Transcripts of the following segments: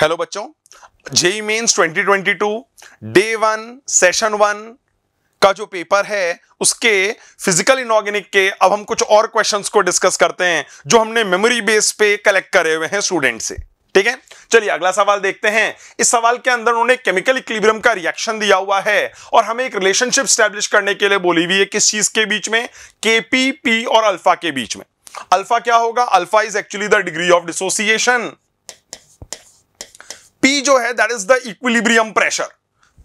hello बच्चों JEE Mains 2022 day one session one का जो पेपर है उसके फिजिकल इनऑर्गेनिक के अब हम कुछ और क्वेश्चंस को डिस्कस करते हैं जो हमने मेमोरी बेस पे कलेक्ट करे हुए हैं स्टूडेंट से ठीक है चलिए अगला सवाल देखते हैं इस सवाल के अंदर उन्होंने केमिकल इक्लिब्रियम का रिएक्शन दिया हुआ है और हमें एक रिलेशनशिप स्टैब्लिश करने के लिए बोली हुई है किस चीज के बीच में पी पी और अल्फा के बीच में अल्फा क्या होगा alpha is actually the degree of dissociation P जो है that is the equilibrium pressure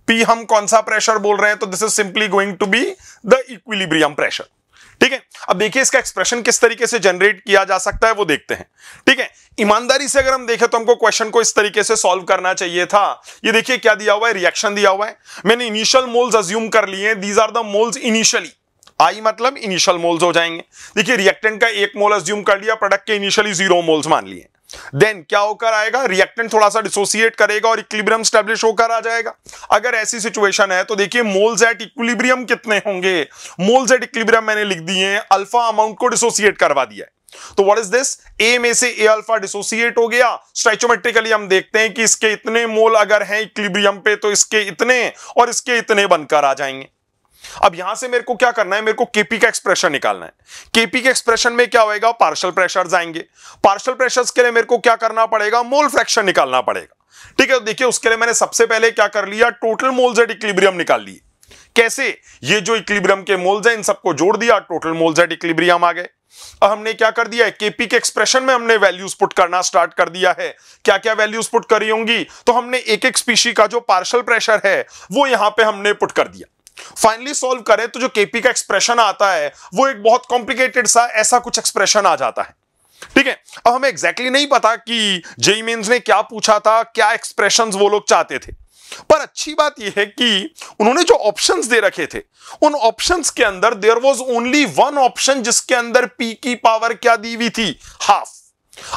P हम कौन सा प्रेशर बोल रहे हैं तो this is simply going to be the equilibrium pressure ठीक है अब देखिए इसका एक्सप्रेशन किस तरीके से जनरेट किया जा सकता है वो देखते हैं ठीक है ईमानदारी से अगर हम देखें तो हमको क्वेश्चन को इस तरीके से सॉल्व करना चाहिए था ये देखिए क्या दिया हुआ है रिएक्शन दिया हुआ है मैंने इनिशियल मोल्स अज्यूम कर लिए these are the moles initially I मतलब इनिशियल मोल्स हो जाएंगे देखिए रिएक्टेंट का एक मोल अज्यूम कर लिया प्रोडक्ट के इनिशियली जीरो मोल्स मान लिए देन क्या होकर आएगा रिएक्टेंट थोड़ा सा डिसोसिएट करेगा और इक्विलिब्रियम स्टेब्लिश होकर आ जाएगा अगर ऐसी सिचुएशन है तो देखिए मोल्स एट इक्विलिब्रियम कितने होंगे मोल्स एट इक्विलिब्रियम मैंने लिख दिए हैं अल्फा अमाउंट को डिसोसिएट करवा दिया है तो व्हाट इज दिस ए में से ए अल्फा डिसोसिएट हो गया स्ट्रेचोमेट्रिकली हम देखते हैं कि इसके इतने मोल अगर हैं इक्विलिब्रियम पे तो इसके इतने और इसके इतने बनकर आ जाएंगे अब यहां से मेरे को क्या करना है मेरे को केपी का एक्सप्रेशन निकालना है केपी के एक्सप्रेशन में क्या होएगा पार्शल प्रेशर आएंगे पार्शल प्रेशर के लिए मेरे को क्या करना पड़ेगा मोल फ्रैक्शन निकालना पड़ेगा ठीक है तो देखिए उसके लिए मैंने सबसे पहले क्या कर लिया टोटल मोल्स एट इक्लिब्रियम निकाल लिए कैसे ये जो इक्लिब्रियम के मोल्स हैं इन सबको जोड़ दिया टोटल मोल्स एट इक्लिब्रियम आ गए अब हमने क्या कर दिया है केपी के एक्सप्रेशन में हमने वैल्यूज पुट करना स्टार्ट कर दिया है क्या क्या वैल्यूज पुट करी होंगी तो हमने एक एक स्पीशी का जो पार्शल प्रेशर है वो यहां पे हमने पुट कर दिया फाइनली सॉल्व करें तो जो केपी का एक्सप्रेशन आता है वो एक बहुत कॉम्प्लिकेटेड सा ऐसा कुछ एक्सप्रेशन आ जाता है ठीक है अब हमें एग्जैक्टली exactly नहीं पता कि जेई मीन ने क्या पूछा था क्या एक्सप्रेशन वो लोग चाहते थे पर अच्छी बात यह है कि उन्होंने जो ऑप्शंस दे रखे थे उन ऑप्शंस के अंदर there was only one option जिसके अंदर पी की पावर क्या दी हुई थी हाफ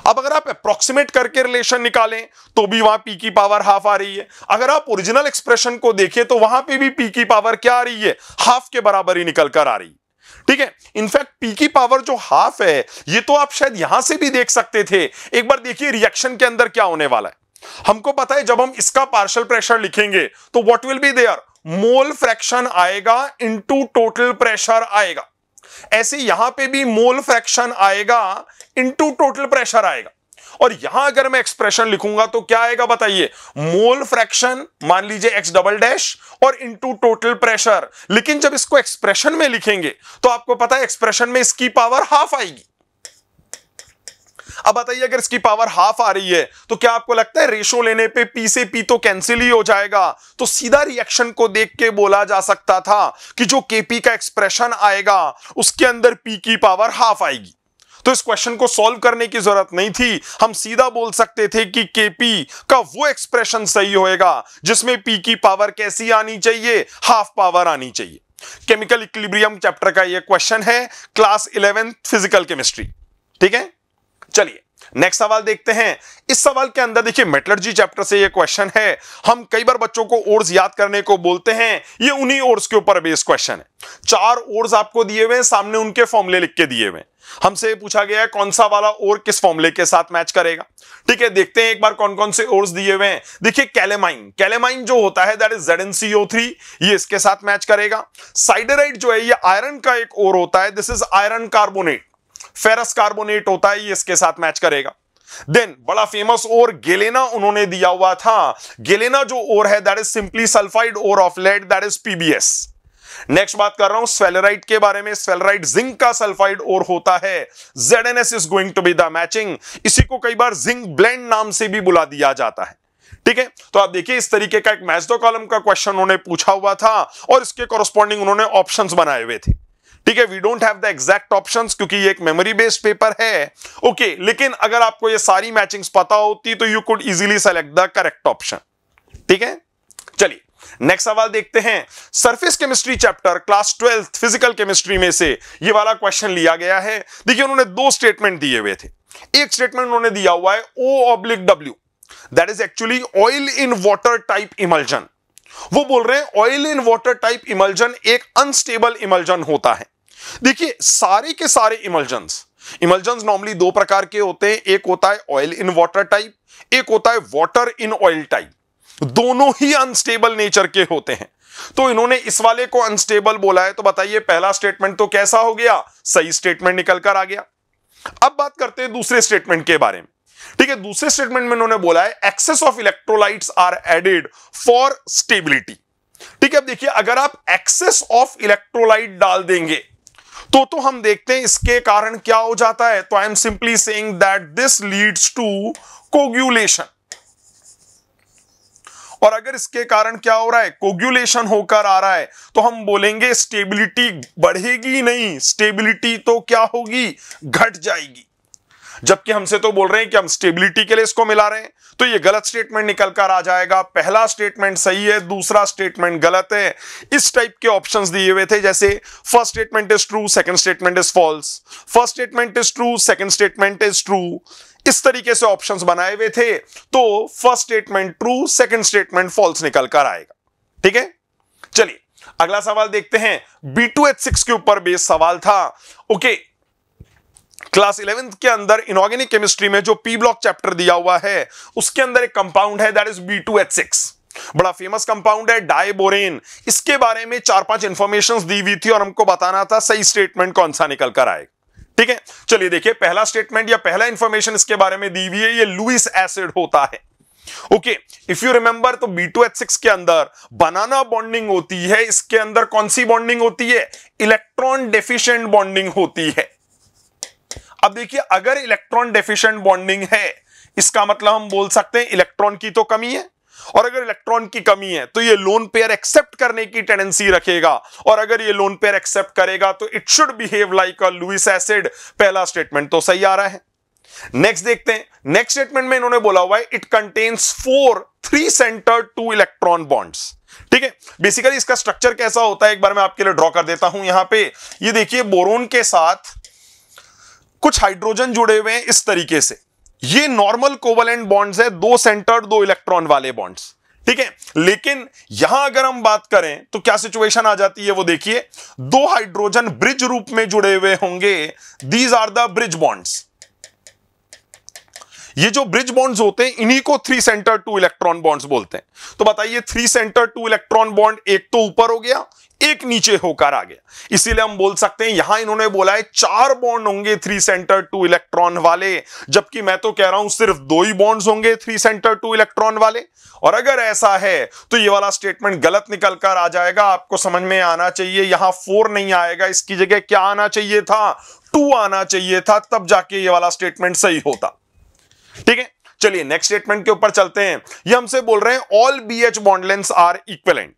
अब अगर आप अप्रोक्सीमेट करके रिलेशन निकालें तो भी वहां पी की पावर हाफ आ रही है अगर आप ओरिजिनल एक्सप्रेशन को देखें तो वहां पे भी पी की पावर क्या आ रही है हाफ के बराबर ही निकल कर आ रही है ठीक है इनफैक्ट पी की पावर जो हाफ है ये तो आप शायद यहां से भी देख सकते थे एक बार देखिए रिएक्शन के अंदर क्या होने वाला है हमको पता है जब हम इसका पार्शल प्रेशर लिखेंगे तो what will be there mole fraction आएगा इंटू टोटल प्रेशर आएगा ऐसे यहां पे भी मोल फ्रैक्शन आएगा इंटू टोटल प्रेशर आएगा और यहां अगर मैं एक्सप्रेशन लिखूंगा तो क्या आएगा बताइए मोल फ्रैक्शन मान लीजिए एक्स डबल डैश और इनटू टोटल प्रेशर लेकिन जब इसको एक्सप्रेशन में लिखेंगे तो आपको पता है एक्सप्रेशन में इसकी पावर हाफ आएगी अब बताइए अगर इसकी पावर हाफ आ रही है तो क्या आपको लगता है रेशो लेने पे पी से पी तो कैंसिल ही हो जाएगा तो सीधा रिएक्शन को देख के बोला जा सकता था कि जो केपी का एक्सप्रेशन आएगा उसके अंदर पी की पावर हाफ आएगी तो इस क्वेश्चन को सॉल्व करने की जरूरत नहीं थी हम सीधा बोल सकते थे कि केपी का वो एक्सप्रेशन सही होएगा जिसमें पी की पावर कैसी आनी चाहिए हाफ पावर आनी चाहिए केमिकल इक्विलिब्रियम चैप्टर का ये क्वेश्चन है क्लास इलेवेंथ फिजिकल केमिस्ट्री ठीक है चलिए नेक्स्ट सवाल देखते हैं इस सवाल के अंदर देखिए मेटलर्जी चैप्टर से ये क्वेश्चन है हम कई बार बच्चों को ओर्स याद करने को बोलते हैं ये उन्हीं ओर्स के ऊपर बेस्ड क्वेश्चन है चार ओर्स आपको दिए हुए हैं सामने उनके फॉर्मुले लिख के दिए हुए हैं हमसे पूछा गया है कौन सा वाला ओर किस फॉर्मुले के साथ मैच करेगा ठीक है देखते हैं एक बार कौन कौन से ओर्स दिए हुए हैं देखिए कैलेमाइन कैलेमाइन जो होता है that is Z NCO three ये इसके साथ मैच करेगा साइडेराइट जो है ये आयरन का एक ओर होता है this is iron carbonate ferrous carbonate होता है ये इसके साथ मैच करेगा देन बड़ा फेमस ओर गेलेना उन्होंने दिया हुआ था गेलेना जो ओर है that is simply sulphide ore of lead that is PBS next बात कर रहा हूं स्वेलराइट के बारे में स्वेलराइट जिंक का सल्फाइड और होता है Z N S is going to be the matching इसी को कई बार जिंक ब्लेंड नाम से भी बुला दिया जाता है ठीक है तो आप देखिए इस तरीके का एक मैच दो कॉलम का क्वेश्चन उन्होंने पूछा हुआ था और इसके कॉरस्पॉन्डिंग उन्होंने ऑप्शंस बनाए हुए थे ठीक है we don't have the exact options क्योंकि ये एक मेमोरी बेस्ड पेपर है ओके okay, लेकिन अगर आपको ये सारी मैचिंग्स पता होती तो you could easily select the correct option ठीक है चलिए नेक्स्ट सवाल देखते हैं surface chemistry chapter class twelfth physical chemistry में से ये वाला क्वेश्चन लिया गया है देखिए उन्होंने दो स्टेटमेंट दिए हुए थे एक स्टेटमेंट उन्होंने दिया हुआ है O oblique W that is actually oil in water type emulsion वो बोल रहे हैं oil in water type emulsion एक अनस्टेबल इमल्जन होता है देखिए सारे के सारे इमर्जन इमल्जन्स नॉर्मली दो प्रकार के होते हैं एक होता है ऑयल इन वाटर टाइप एक होता है वाटर इन ऑयल टाइप दोनों ही अनस्टेबल नेचर के होते हैं तो इन्होंने इस वाले को अनस्टेबल बोला है तो बताइए पहला स्टेटमेंट तो कैसा हो गया सही स्टेटमेंट निकल कर आ गया अब बात करते हैं दूसरे स्टेटमेंट के बारे में ठीक है दूसरे स्टेटमेंट में उन्होंने बोला है excess of electrolytes are added for stability ठीक है अब देखिए अगर आप एक्सेस ऑफ इलेक्ट्रोलाइट डाल देंगे तो तो हम देखते हैं इसके कारण क्या हो जाता है तो I am simply saying that this leads to coagulation और अगर इसके कारण क्या हो रहा है कोग्यूलेशन होकर आ रहा है तो हम बोलेंगे स्टेबिलिटी बढ़ेगी नहीं स्टेबिलिटी तो क्या होगी घट जाएगी जबकि हमसे तो बोल रहे हैं कि हम स्टेबिलिटी के लिए इसको मिला रहे हैं तो ये गलत स्टेटमेंट निकल कर आ जाएगा पहला स्टेटमेंट सही है दूसरा स्टेटमेंट गलत है इस टाइप के ऑप्शंस दिए हुए थे जैसे first statement is true second statement is false first statement is true second statement is true इस तरीके से ऑप्शंस बनाए हुए थे तो first statement true second statement false निकल कर आएगा ठीक है चलिए अगला सवाल देखते हैं बी टू एच सिक्स के ऊपर बेस सवाल था ओके okay, क्लास इलेवेंथ के अंदर इनऑर्गेनिक केमिस्ट्री में जो पी ब्लॉक चैप्टर दिया हुआ है उसके अंदर एक कंपाउंड है that is B two H six बड़ा फेमस कंपाउंड है डायबोरेन इसके बारे में चार पांच इंफॉर्मेशन दी हुई थी और हमको बताना था सही स्टेटमेंट कौन सा निकल कर आए ठीक है चलिए देखिए पहला स्टेटमेंट या पहला इंफॉर्मेशन इसके बारे में दी हुई है ये लुइस एसिड होता है ओके इफ यू रिमेंबर तो बी टू एच सिक्स के अंदर बनाना बॉन्डिंग होती है इसके अंदर कौन सी बॉन्डिंग होती है इलेक्ट्रॉन डेफिशिएंट बॉन्डिंग होती है अब देखिए अगर इलेक्ट्रॉन डेफिशिएंट बॉन्डिंग है इसका मतलब हम बोल सकते हैं इलेक्ट्रॉन की तो कमी है और अगर इलेक्ट्रॉन की कमी है तो ये लोन पेयर एक्सेप्ट करने की टेंडेंसी रखेगा और अगर ये लोन पेयर एक्सेप्ट करेगा तो it should behave like a Lewis acid पहला स्टेटमेंट तो सही आ रहा है नेक्स्ट देखते हैं नेक्स्ट स्टेटमेंट में इन्होंने बोला हुआ है it contains four three centre two electron bonds ठीक है बेसिकली इसका स्ट्रक्चर कैसा होता है एक बार मैं आपके लिए ड्रॉ कर देता हूं यहां पे ये देखिए बोरोन के साथ कुछ हाइड्रोजन जुड़े हुए हैं इस तरीके से ये नॉर्मल कोवलेंट बॉन्ड्स है दो सेंटर दो इलेक्ट्रॉन वाले बॉन्ड्स ठीक है लेकिन यहां अगर हम बात करें तो क्या सिचुएशन आ जाती है वो देखिए दो हाइड्रोजन ब्रिज रूप में जुड़े हुए होंगे these are the bridge bonds ये जो ब्रिज बॉन्ड्स होते हैं इन्हीं को three centre two electron bonds बोलते हैं तो बताइए three centre two electron bond एक तो ऊपर हो गया एक नीचे होकर आ गया इसीलिए हम बोल सकते हैं यहां इन्होंने बोला है चार बॉन्ड होंगे थ्री सेंटर टू इलेक्ट्रॉन वाले जबकि मैं तो कह रहा हूं सिर्फ दो ही बॉन्ड्स होंगे थ्री सेंटर टू इलेक्ट्रॉन वाले और अगर ऐसा है तो ये वाला स्टेटमेंट गलत निकल कर आ जाएगा आपको समझ में आना चाहिए यहां फोर नहीं आएगा इसकी जगह क्या आना चाहिए था टू आना चाहिए था तब जाके ये वाला स्टेटमेंट सही होता ठीक है चलिए नेक्स्ट स्टेटमेंट के ऊपर चलते हैं ये हमसे बोल रहे हैं all B H bond lengths are equivalent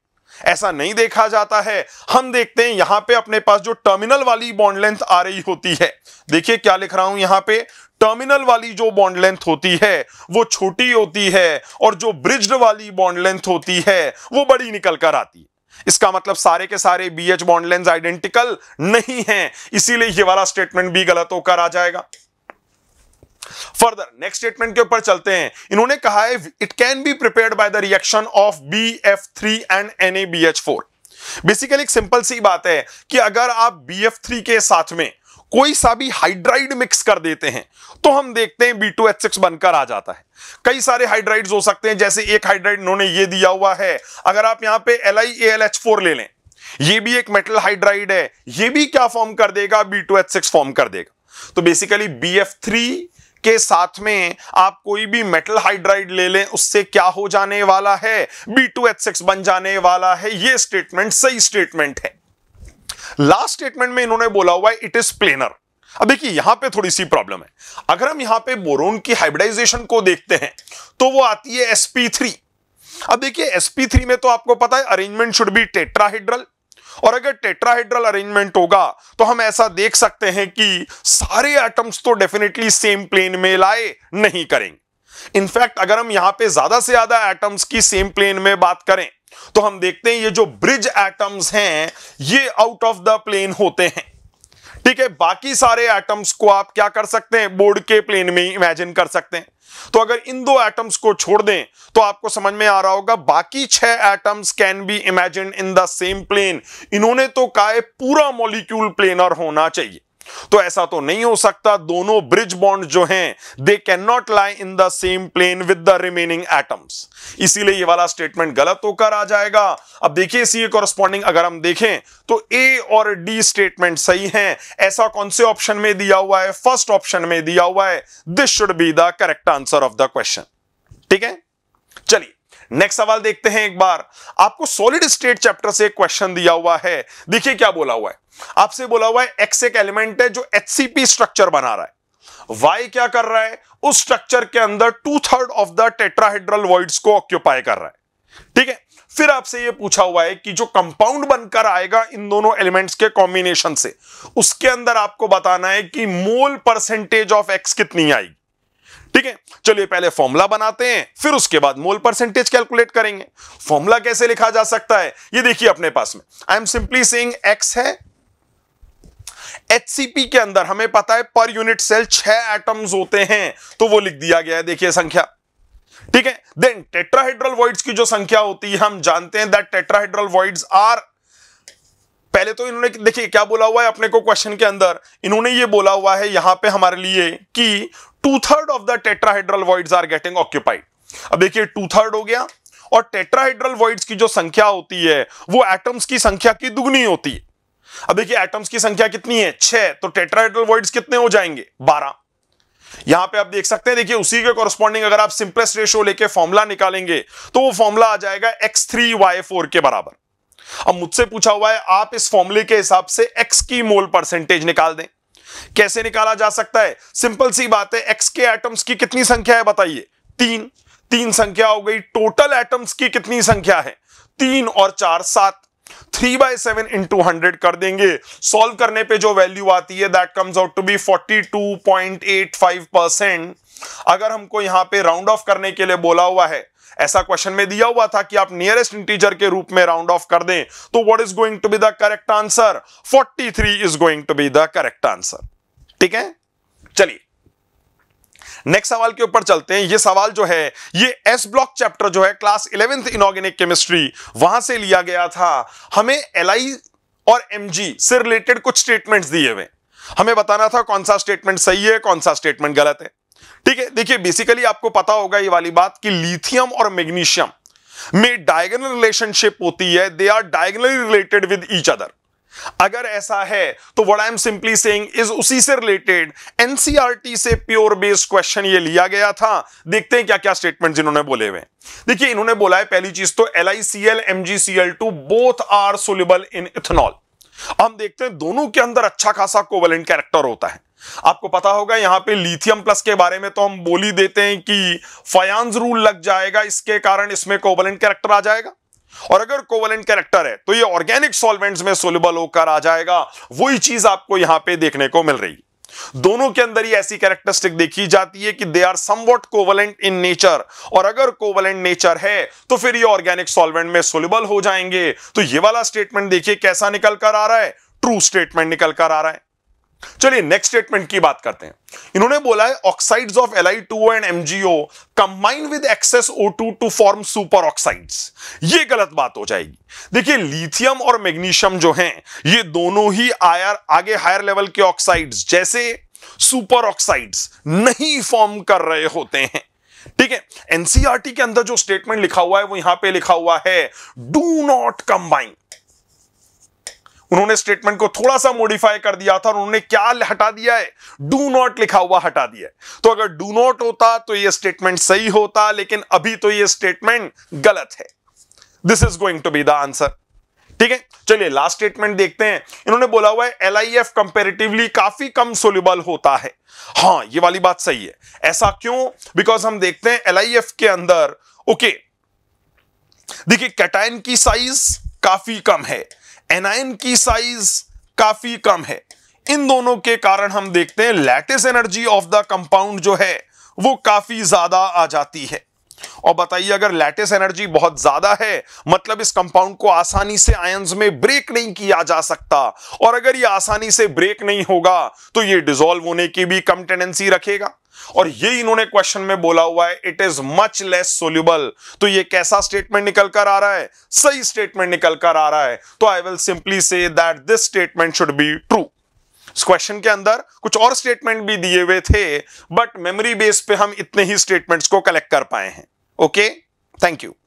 ऐसा नहीं देखा जाता है हम देखते हैं यहां पे अपने पास जो टर्मिनल वाली बॉन्ड लेंथ आ रही होती है देखिए क्या लिख रहा हूं यहां पे टर्मिनल वाली जो बॉन्ड लेंथ होती है वो छोटी होती है और जो ब्रिज्ड वाली बॉन्ड लेंथ होती है वो बड़ी निकल कर आती है इसका मतलब सारे के सारे B H bond length identical नहीं है इसीलिए ये वाला स्टेटमेंट भी गलत होकर आ जाएगा फर्दर नेक्स्ट स्टेटमेंट के ऊपर चलते हैं इन्होंने कहा है it can be prepared by the reaction of B F three and N A B H four basically simple सी बात है कि अगर आप बी एफ थ्री के साथ में कोई सा भी हाइड्राइड मिक्स कर देते हैं तो हम देखते हैं बी टू एच सिक्स बनकर आ जाता है कई सारे हाइड्राइड हो सकते हैं जैसे एक हाइड्राइड उन्होंने ये दिया हुआ है अगर आप यहां पे L I A L H four ले लें ये भी एक मेटल हाइड्राइड है ये भी क्या फॉर्म कर देगा B two H six form कर देगा तो बेसिकली बी एफ थ्री के साथ में आप कोई भी मेटल हाइड्राइड ले लें उससे क्या हो जाने वाला है बी टू एच सिक्स बन जाने वाला है ये स्टेटमेंट सही स्टेटमेंट है लास्ट स्टेटमेंट में इन्होंने बोला हुआ है इट इज प्लेनर अब देखिए यहां पे थोड़ी सी प्रॉब्लम है अगर हम यहां पे बोरोन की हाइब्रिडाइजेशन को देखते हैं तो वो आती है एसपी थ्री अब देखिए एसपी थ्री में तो आपको पता है अरेंजमेंट शुड बी टेट्राहेड्रल और अगर टेट्राहेड्रल अरेंजमेंट होगा तो हम ऐसा देख सकते हैं कि सारे एटम्स तो डेफिनेटली सेम प्लेन में लाए नहीं करेंगे इनफैक्ट अगर हम यहां पे ज्यादा से ज्यादा एटम्स की सेम प्लेन में बात करें तो हम देखते हैं ये जो ब्रिज एटम्स हैं ये आउट ऑफ द प्लेन होते हैं ठीक है बाकी सारे एटम्स को आप क्या कर सकते हैं बोर्ड के प्लेन में इमेजिन कर सकते हैं तो अगर इन दो एटम्स को छोड़ दें तो आपको समझ में आ रहा होगा बाकी छह atoms can be imagine in the same plane इन्होंने तो कहा पूरा मॉलिक्यूल प्लेनर होना चाहिए तो ऐसा तो नहीं हो सकता दोनों ब्रिज बॉन्ड जो हैं they can not lie in the same plane with the remaining atoms इसीलिए ये वाला स्टेटमेंट गलत होकर आ जाएगा अब देखिए इसी कॉरस्पॉन्डिंग अगर हम देखें तो ए और डी स्टेटमेंट सही हैं ऐसा कौन से ऑप्शन में दिया हुआ है फर्स्ट ऑप्शन में दिया हुआ है this should be the correct answer of the question ठीक है चलिए नेक्स्ट सवाल देखते हैं एक बार आपको सॉलिड स्टेट चैप्टर से क्वेश्चन दिया हुआ है देखिए क्या बोला हुआ है आपसे बोला हुआ है एक्स एक एलिमेंट है जो एच स्ट्रक्चर बना रहा है वाई क्या कर रहा है उस स्ट्रक्चर के अंदर two third of the tetrahedral words को ऑक्यूपाई कर रहा है ठीक है फिर आपसे यह पूछा हुआ है कि जो कंपाउंड बनकर आएगा इन दोनों एलिमेंट्स के कॉम्बिनेशन से उसके अंदर आपको बताना है कि मोल परसेंटेज ऑफ एक्स कितनी आएगी ठीक है चलिए पहले फॉर्मूला बनाते हैं फिर उसके बाद मोल परसेंटेज कैलकुलेट करेंगे फॉर्मूला कैसे लिखा जा सकता है ये देखिए अपने पास में I am simply saying X है एचसीपी के अंदर हमें पता है पर यूनिट सेल छह एटम्स होते हैं तो वो लिख दिया गया है देखिए संख्या ठीक है देन टेट्राहेड्रल वॉइड्स की जो संख्या होती है हम जानते हैं दैट टेट्राहेड्रल वॉइड्स आर पहले तो इन्होंने देखिए क्या बोला हुआ है अपने को क्वेश्चन के अंदर इन्होंने ये बोला हुआ है यहां पे हमारे लिए कि two third of the tetrahedral voids are getting occupied अब देखिए टू थर्ड हो गया और टेट्राहाइड्रल वॉइड्स की जो संख्या होती है वो एटम्स की संख्या की दुगनी होती है अब देखिए एटम्स की संख्या कितनी है छह तो टेट्राहाइड्रल वॉइड्स कितने हो जाएंगे बारह यहां पे आप देख सकते हैं देखिए उसी के कॉरस्पॉन्डिंग अगर आप सिंपलेस्ट रेशो लेके फॉर्मुला निकालेंगे तो वो फॉर्मुला आ जाएगा एक्स थ्री वाई फोर के बराबर अब मुझसे पूछा हुआ है आप इस फॉर्मूले के हिसाब से एक्स की मोल परसेंटेज निकाल दें कैसे निकाला जा सकता है सिंपल सी बात है एक्स के एटम्स की कितनी संख्या है बताइए तीन तीन संख्या हो गई टोटल एटम्स की कितनी संख्या है तीन और चार सात three by seven into hundred कर देंगे सॉल्व करने पे जो वैल्यू आती है that comes out to be forty two point eight five percent अगर हमको यहां पे राउंड ऑफ करने के लिए बोला हुआ है ऐसा क्वेश्चन में दिया हुआ था कि आप नियरेस्ट इंटीजर के रूप में राउंड ऑफ कर दें तो what is going to be the correct answer 43 is going to be the correct answer ठीक है चलिए नेक्स्ट सवाल के ऊपर चलते हैं ये सवाल जो है ये एस ब्लॉक चैप्टर जो है क्लास इलेवेंथ इनऑर्गेनिक केमिस्ट्री वहां से लिया गया था हमें एल और एम से रिलेटेड कुछ स्टेटमेंट दिए हुए हमें बताना था कौन सा स्टेटमेंट सही है कौन सा स्टेटमेंट गलत है ठीक है देखिए बेसिकली आपको पता होगा ये वाली बात कि लिथियम और मैग्नीशियम में डायगोनल रिलेशनशिप होती है they are diagonally related with each other अगर ऐसा है तो what I am simply saying is उसी से रिलेटेड एनसीआर e से प्योर बेस्ड क्वेश्चन ये लिया गया था देखते हैं क्या क्या स्टेटमेंट इन्होंने बोले हुए देखिए इन्होंने बोला है पहली चीज तो L I C L M G C L two both are soluble in ethanol हम देखते हैं दोनों के अंदर अच्छा खासा कोवलेंट कैरेक्टर होता है आपको पता होगा यहां पे लिथियम प्लस के बारे में तो हम बोली देते हैं कि फयांस रूल लग जाएगा इसके कारण इसमें कोवलेंट कैरेक्टर आ जाएगा और अगर कोवलेंट कैरेक्टर है तो ये ऑर्गेनिक सॉल्वेंट्स में सोलबल होकर आ जाएगा वही चीज आपको यहां पे देखने को मिल रही दोनों के अंदर ही ऐसी कैरेक्टरिस्टिक देखी जाती है कि they are somewhat covalent in nature और अगर कोवलेंट नेचर है तो फिर ये ऑर्गेनिक सॉल्वेंट में सोलबल हो जाएंगे तो ये वाला स्टेटमेंट देखिए कैसा निकल कर आ रहा है ट्रू स्टेटमेंट निकल कर आ रहा है चलिए नेक्स्ट स्टेटमेंट की बात करते हैं इन्होंने बोला है oxides of L and M G O combine with excess O two form superoxides ये गलत बात हो जाएगी देखिए लिथियम और मैग्नीशियम जो हैं ये दोनों ही आयर आगे हायर लेवल के ऑक्साइड्स जैसे सुपर ऑक्साइड्स नहीं फॉर्म कर रहे होते हैं ठीक है एनसीआरटी e के अंदर जो स्टेटमेंट लिखा हुआ है वो यहां पे लिखा हुआ है डू नॉट कंबाइन उन्होंने स्टेटमेंट को थोड़ा सा मॉडिफाई कर दिया था और उन्होंने क्या हटा दिया है डू नॉट लिखा हुआ हटा दिया है तो अगर डू नॉट होता तो यह स्टेटमेंट सही होता लेकिन अभी तो यह स्टेटमेंट गलत है this is going to be the answer ठीक है चलिए लास्ट स्टेटमेंट देखते हैं इन्होंने बोला हुआ है एल आई एफ कंपेरेटिवली काफी कम सोल्यूबल होता है हाँ ये वाली बात सही है ऐसा क्यों बिकॉज हम देखते हैं एल आई एफ के अंदर ओके देखिए कैटाइन की साइज काफी कम है एनाइन की साइज काफी कम है इन दोनों के कारण हम देखते हैं lattice energy of the compound जो है वो काफी ज्यादा आ जाती है और बताइए अगर लैटिस एनर्जी बहुत ज्यादा है मतलब इस कंपाउंड को आसानी से आयंस में ब्रेक नहीं किया जा सकता और अगर ये आसानी से ब्रेक नहीं होगा तो ये डिजोल्व होने की भी कम टेंडेंसी रखेगा और ये इन्होंने क्वेश्चन में बोला हुआ है it is much less soluble तो ये कैसा स्टेटमेंट निकल कर आ रहा है सही स्टेटमेंट निकल कर आ रहा है तो I will simply say that this statement should be true इस क्वेश्चन के अंदर कुछ और स्टेटमेंट भी दिए हुए थे बट मेमोरी बेस पे हम इतने ही स्टेटमेंट्स को कलेक्ट कर पाए हैं ओके थैंक यू